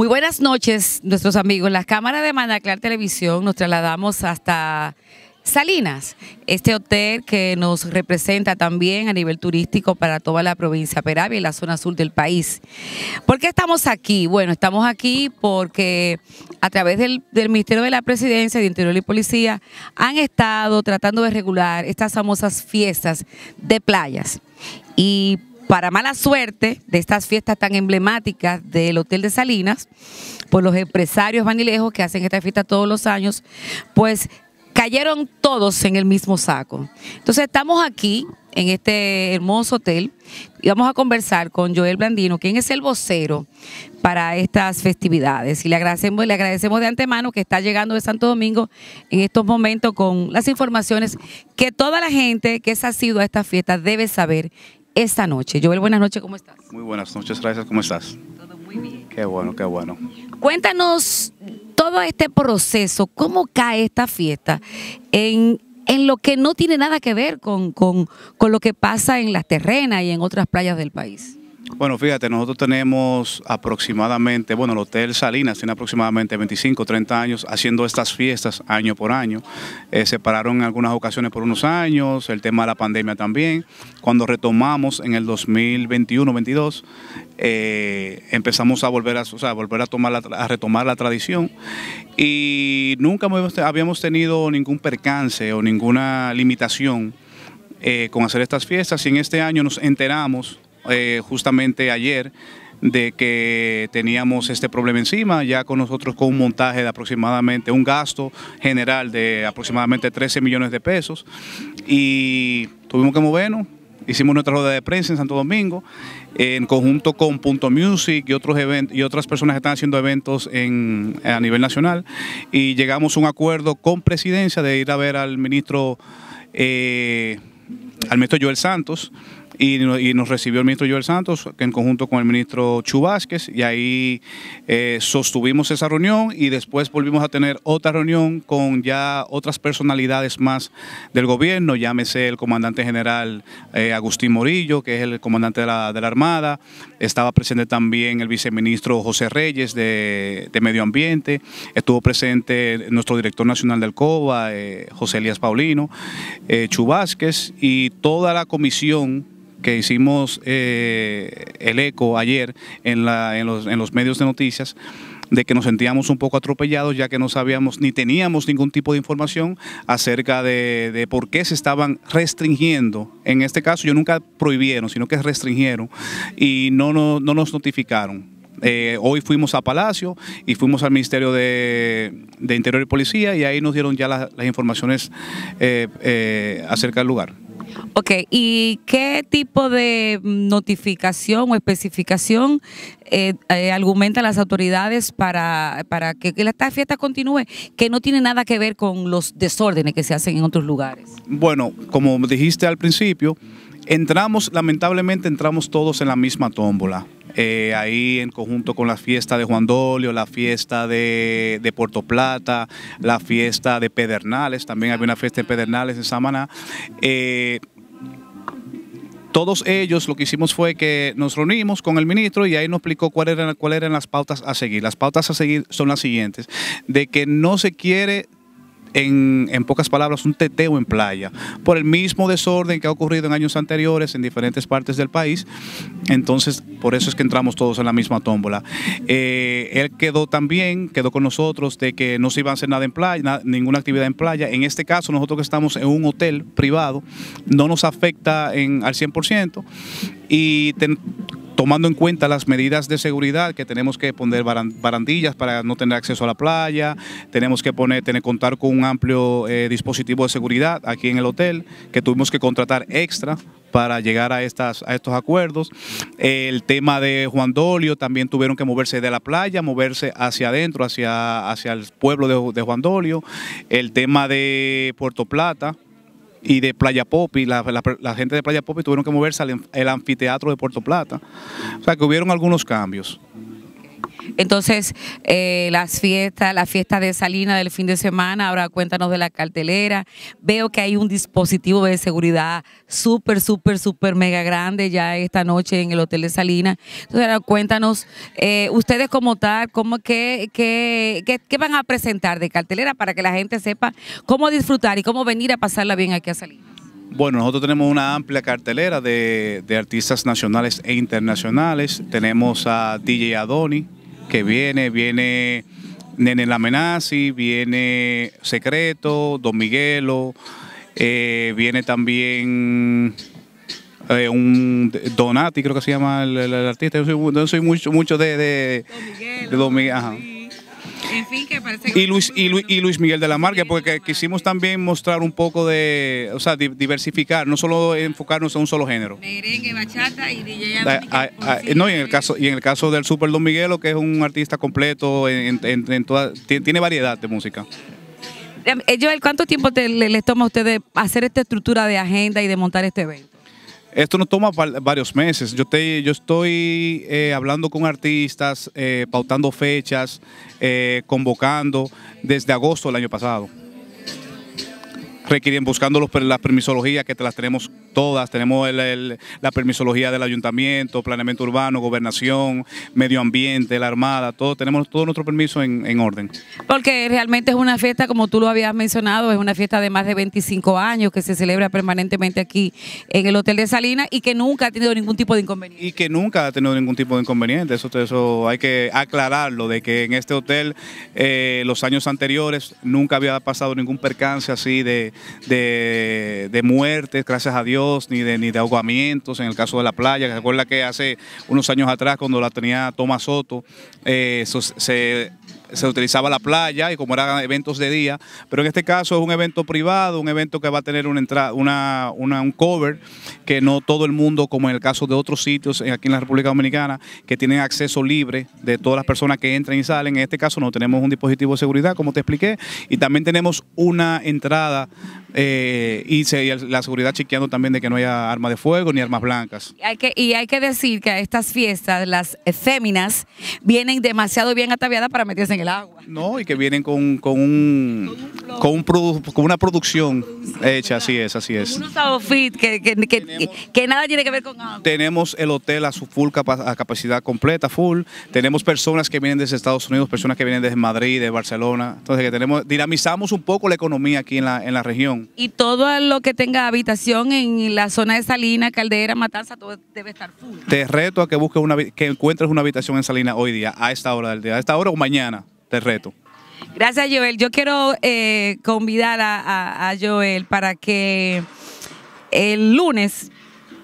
Muy buenas noches, nuestros amigos. las cámaras de Manaclar Televisión nos trasladamos hasta Salinas, este hotel que nos representa también a nivel turístico para toda la provincia de Peravia y la zona sur del país. ¿Por qué estamos aquí? Bueno, estamos aquí porque a través del, del Ministerio de la Presidencia, de Interior y Policía, han estado tratando de regular estas famosas fiestas de playas. Y para mala suerte de estas fiestas tan emblemáticas del Hotel de Salinas, por pues los empresarios vanilejos que hacen esta fiesta todos los años, pues cayeron todos en el mismo saco. Entonces estamos aquí en este hermoso hotel y vamos a conversar con Joel Blandino, quien es el vocero para estas festividades. Y le agradecemos, le agradecemos de antemano que está llegando de Santo Domingo en estos momentos con las informaciones que toda la gente que se ha sido a esta fiesta debe saber esta noche. Joel, buenas noches, ¿cómo estás? Muy buenas noches, gracias, ¿cómo estás? Todo muy bien. Qué bueno, qué bueno. Cuéntanos todo este proceso, cómo cae esta fiesta en, en lo que no tiene nada que ver con, con lo que pasa en las terrenas y en otras playas del país. Bueno, fíjate, nosotros tenemos aproximadamente, bueno, el Hotel Salinas tiene aproximadamente 25, 30 años haciendo estas fiestas año por año. Eh, se pararon en algunas ocasiones por unos años, el tema de la pandemia también. Cuando retomamos en el 2021-22, eh, empezamos a volver a, o volver a, tomar la, a retomar la tradición y nunca habíamos tenido ningún percance o ninguna limitación eh, con hacer estas fiestas y en este año nos enteramos eh, justamente ayer de que teníamos este problema encima, ya con nosotros con un montaje de aproximadamente, un gasto general de aproximadamente 13 millones de pesos y tuvimos que movernos, hicimos nuestra rueda de prensa en Santo Domingo, en conjunto con Punto Music y, otros eventos y otras personas que están haciendo eventos a nivel nacional. Y llegamos a un acuerdo con presidencia de ir a ver al ministro, eh, al ministro Joel Santos y, nos recibió el ministro Joel Santos que en conjunto con el ministro Chu y ahí eh, sostuvimos esa reunión y después volvimos a tener otra reunión con ya otras personalidades más del gobierno, llámese el comandante general eh, Agustín Morillo, que es el comandante de la, Armada, estaba presente también el viceministro José Reyes de, Medio Ambiente, estuvo presente nuestro director nacional del COBA, eh, José Elías Paulino, Chu y toda la comisión que hicimos eh, el eco ayer en, los, medios de noticias, de que nos sentíamos un poco atropellados ya que no sabíamos ni teníamos ningún tipo de información acerca de, por qué se estaban restringiendo. En este caso yo nunca prohibieron, sino que restringieron y no, no, nos notificaron. Eh, hoy fuimos a Palacio y fuimos al Ministerio de, Interior y Policía y ahí nos dieron ya las informaciones eh, acerca del lugar. Ok, ¿y qué tipo de notificación o especificación eh, eh argumentan las autoridades para, para que, la esta fiesta continúe, que no tiene nada que ver con los desórdenes que se hacen en otros lugares? Bueno, como dijiste al principio, entramos, lamentablemente entramos todos en la misma tómbola. Eh, ahí en conjunto con la fiesta de Juan Dolio, la fiesta de, Puerto Plata, la fiesta de Pedernales, también había una fiesta de Pedernales en Samaná. Eh, todos ellos lo que hicimos fue que nos reunimos con el ministro y ahí nos explicó cuáles eran las pautas a seguir. Las pautas a seguir son las siguientes, de que no se quiere en, en, pocas palabras, un teteo en playa, por el mismo desorden que ha ocurrido en años anteriores en diferentes partes del país. Entonces, por eso es que entramos todos en la misma tómbola. Eh, él quedó también, quedó con nosotros de que no se iba a hacer nada en playa, ninguna actividad en playa. En este caso, nosotros que estamos en un hotel privado, no nos afecta al 100% y tomando en cuenta las medidas de seguridad que tenemos que poner barandillas para no tener acceso a la playa, tenemos que poner, tener, contar con un amplio eh, dispositivo de seguridad aquí en el hotel que tuvimos que contratar extra para llegar a, estas, a estos acuerdos. El tema de Juan Dolio, también tuvieron que moverse de la playa, moverse hacia adentro, hacia, hacia el pueblo de, de Juan Dolio. El tema de Puerto Plata, y de Playa Popi, la, la, gente de Playa Popi tuvieron que moverse al anfiteatro de Puerto Plata. O sea que hubieron algunos cambios. Entonces, eh, las fiestas, la fiesta de Salina del fin de semana, ahora cuéntanos de la cartelera. Veo que hay un dispositivo de seguridad súper, súper, súper mega grande ya esta noche en el Hotel de Salina. Entonces, ahora cuéntanos, eh, ustedes como tal, cómo, qué, qué, van a presentar de cartelera para que la gente sepa cómo disfrutar y cómo venir a pasarla bien aquí a Salina. Bueno, nosotros tenemos una amplia cartelera de, de artistas nacionales e internacionales. Tenemos a DJ Adoni, que viene, viene Nene Lamenazi, viene Secreto, Don Miguelo, eh, viene también eh, un Donati, creo que se llama el, artista. Yo soy, mucho, mucho de, Don Miguel, y, Luis, y, Luis, Miguel de la Marca, porque quisimos también mostrar un poco de, o sea, diversificar, no solo enfocarnos en un solo género. bachata y DJ No, y en el caso y en el caso del Super Don Miguelo, que es un artista completo, en, tiene variedad de música. Eh, Joel, ¿cuánto tiempo te, les toma a ustedes hacer esta estructura de agenda y de montar este evento? Esto no toma varios meses. Yo, te, yo estoy eh, hablando con artistas, eh, pautando fechas, eh, convocando desde agosto del año pasado requieren, buscando los, las permisologías, que te las tenemos todas, tenemos el, la permisología del ayuntamiento, planeamiento urbano, gobernación, medio ambiente, la armada, todo, tenemos todo nuestro permiso en, orden. Porque realmente es una fiesta, como tú lo habías mencionado, es una fiesta de más de 25 años que se celebra permanentemente aquí en el Hotel de Salinas y que nunca ha tenido ningún tipo de inconveniente. Y que nunca ha tenido ningún tipo de inconveniente, eso, eso hay que aclararlo, de que en este hotel eh, los años anteriores nunca había pasado ningún percance así de, de, de, muertes, gracias a Dios, ni de, ni de ahogamientos en el caso de la playa. que Recuerda que hace unos años atrás, cuando la tenía Tomás Soto, eh, se se utilizaba la playa y como eran eventos de día, pero en este caso es un evento privado, un evento que va a tener una entrada, una, un cover que no todo el mundo, como en el caso de otros sitios aquí en la República Dominicana, que tienen acceso libre de todas las personas que entran y salen. En este caso no tenemos un dispositivo de seguridad, como te expliqué, y también tenemos una entrada eh, y, se, la seguridad chequeando también de que no haya armas de fuego ni armas blancas. que, y hay que decir que a estas fiestas las féminas vienen demasiado bien ataviadas para meterse en el agua. No, y que vienen con, con, un, con, un con una producción hecha, así es, así es. unos que, nada tiene que ver con agua. Tenemos el hotel a su full capacidad completa, full. Tenemos personas que vienen desde Estados Unidos, personas que vienen desde Madrid, de Barcelona. Entonces que tenemos, dinamizamos un poco la economía aquí en la, en la región. Y todo lo que tenga habitación en la zona de Salina, Caldera, Matanza, todo debe estar full. Te reto a que busques una que encuentres una habitación en Salina hoy día, a esta hora del día, a esta hora o mañana, te reto. Gracias, Joel. Yo quiero eh, convidar a, Joel para que el lunes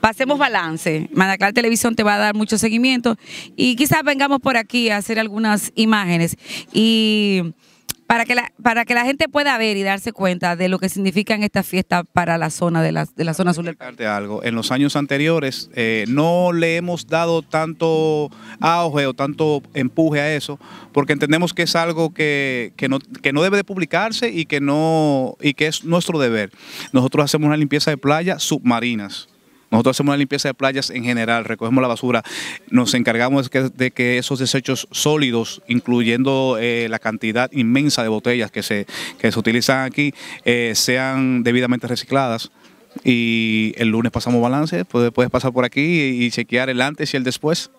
pasemos balance. Manacal Televisión te va a dar mucho seguimiento y quizás vengamos por aquí a hacer algunas imágenes. Y para que la, para que la gente pueda ver y darse cuenta de lo que significan estas fiestas para la zona de la, de la zona sur del país. algo, en los años anteriores eh, no le hemos dado tanto auge o tanto empuje a eso, porque entendemos que es algo que, que, no, que no debe de publicarse y que no y que es nuestro deber. Nosotros hacemos una limpieza de playas submarinas nosotros hacemos la limpieza de playas en general, recogemos la basura, nos encargamos de que, esos desechos sólidos, incluyendo eh, la cantidad inmensa de botellas que se, que se utilizan aquí, eh, sean debidamente recicladas. Y el lunes pasamos balance, puedes pasar por aquí y chequear el antes y el después.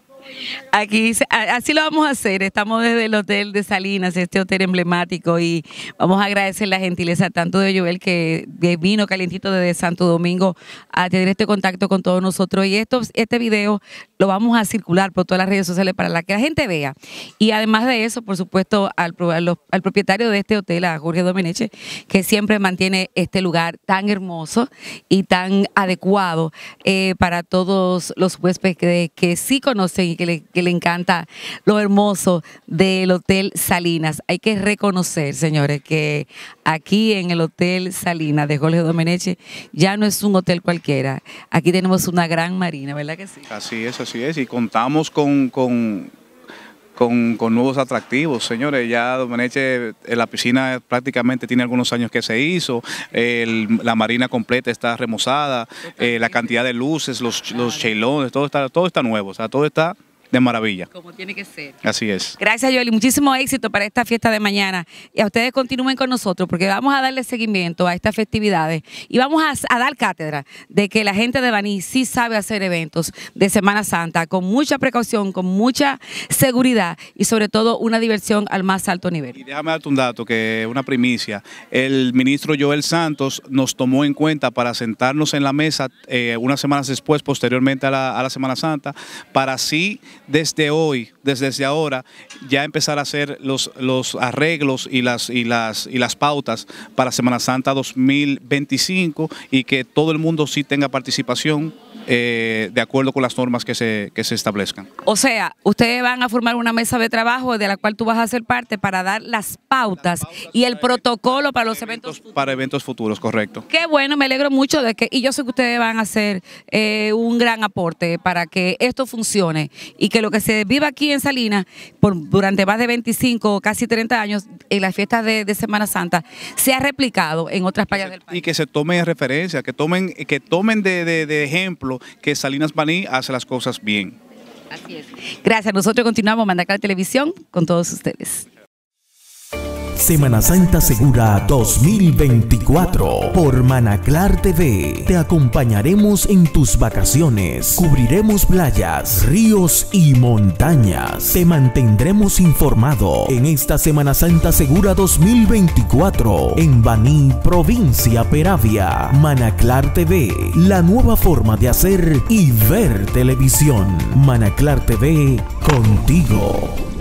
Aquí, así lo vamos a hacer. Estamos desde el Hotel de Salinas, este hotel emblemático, y vamos a agradecer la gentileza tanto de Joel que vino calientito desde Santo Domingo a tener este contacto con todos nosotros. Y esto, este video lo vamos a circular por todas las redes sociales para que la gente vea. Y además de eso, por supuesto, al, al, propietario de este hotel, a Jorge Domeneche, que siempre mantiene este lugar tan hermoso y tan adecuado eh, para todos los huéspedes que, que sí conocen que le, encanta lo hermoso del Hotel Salinas. Hay que reconocer, señores, que aquí en el Hotel Salinas de Jorge Domenech ya no es un hotel cualquiera. Aquí tenemos una gran marina, ¿verdad que sí? Así es, así es. Y contamos con, con con, nuevos atractivos. Señores, ya Domeneche, eh, la piscina prácticamente tiene algunos años que se hizo, la marina completa está remozada, eh, la cantidad de luces, los, los chelones, todo está, todo está nuevo, o sea, todo está de maravilla. Como tiene que ser. Así es. Gracias, Joel, y muchísimo éxito para esta fiesta de mañana. Y a ustedes continúen con nosotros porque vamos a darle seguimiento a estas festividades y vamos a, dar cátedra de que la gente de Baní sí sabe hacer eventos de Semana Santa con mucha precaución, con mucha seguridad y sobre todo una diversión al más alto nivel. Y déjame darte un dato que una primicia. El ministro Joel Santos nos tomó en cuenta para sentarnos en la mesa eh, unas semanas después, posteriormente a la, a la Semana Santa, para así desde hoy, desde, ahora, ya empezar a hacer los, los arreglos y las, y, las, y las pautas para Semana Santa 2025 y que todo el mundo sí tenga participación eh, de acuerdo con las normas que se, que se establezcan. O sea, ustedes van a formar una mesa de trabajo de la cual tú vas a ser parte para dar las pautas, y el protocolo para los eventos, Para eventos futuros, correcto. Qué bueno, me alegro mucho de que, y yo sé que ustedes van a hacer eh, un gran aporte para que esto funcione y que lo que se viva aquí en Salinas por, durante más de 25, o casi 30 años, en las fiestas de, Semana Santa, sea replicado en otras playas del país. Y que se tomen referencia, que tomen, que tomen de, de ejemplo que Salinas Baní hace las cosas bien. Así es. Gracias. Nosotros continuamos Mandacar Televisión con todos ustedes. Semana Santa Segura 2024 por Manaclar TV. Te acompañaremos en tus vacaciones. Cubriremos playas, ríos y montañas. Te mantendremos informado en esta Semana Santa Segura 2024 en Baní, provincia Peravia. Manaclar TV, la nueva forma de hacer y ver televisión. Manaclar TV contigo.